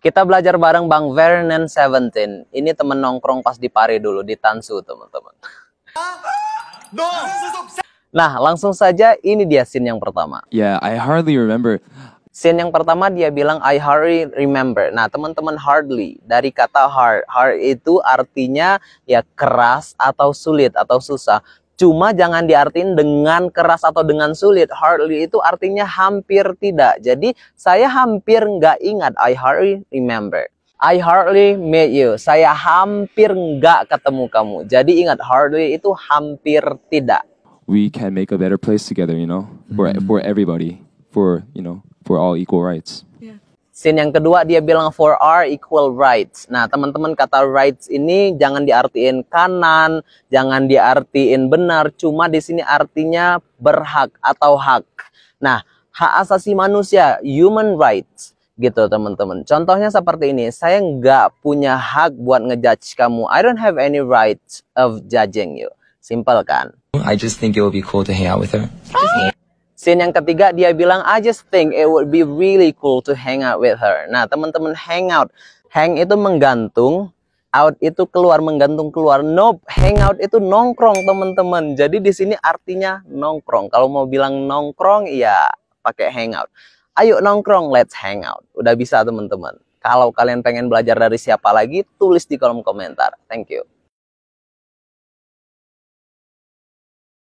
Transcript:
Kita belajar bareng Bang Vernon Seventeen. Ini temen nongkrong pas di Pare dulu, di Tansu teman-teman. Nah, langsung saja ini dia scene yang pertama. Yeah, I hardly remember. Scene yang pertama dia bilang I hardly remember. Nah, teman-teman hardly dari kata hard. Hard itu artinya ya keras atau sulit atau susah. Cuma jangan diartin dengan keras atau dengan sulit. Hardly itu artinya hampir tidak. Jadi saya hampir nggak ingat. I hardly remember. I hardly met you. Saya hampir nggak ketemu kamu. Jadi ingat hardly itu hampir tidak. We can make a better place together, you know, for hmm. for everybody, for you know, for all equal rights. Scene yang kedua dia bilang for R equal rights. Nah, teman-teman kata rights ini jangan diartiin kanan, jangan diartiin benar, cuma di sini artinya berhak atau hak. Nah, hak asasi manusia, human rights gitu teman-teman. Contohnya seperti ini, saya nggak punya hak buat ngejudge kamu. I don't have any rights of judging you. Simple kan? I just think it would be cool to hang out with her. Oh. Scene yang ketiga dia bilang I just think it would be really cool to hang out with her. Nah, teman-teman hang out. Hang itu menggantung, out itu keluar menggantung keluar. Nope, hang out itu nongkrong, teman-teman. Jadi di sini artinya nongkrong. Kalau mau bilang nongkrong ya pakai hang out. Ayo nongkrong, let's hang out. Udah bisa, teman-teman. Kalau kalian pengen belajar dari siapa lagi, tulis di kolom komentar. Thank you.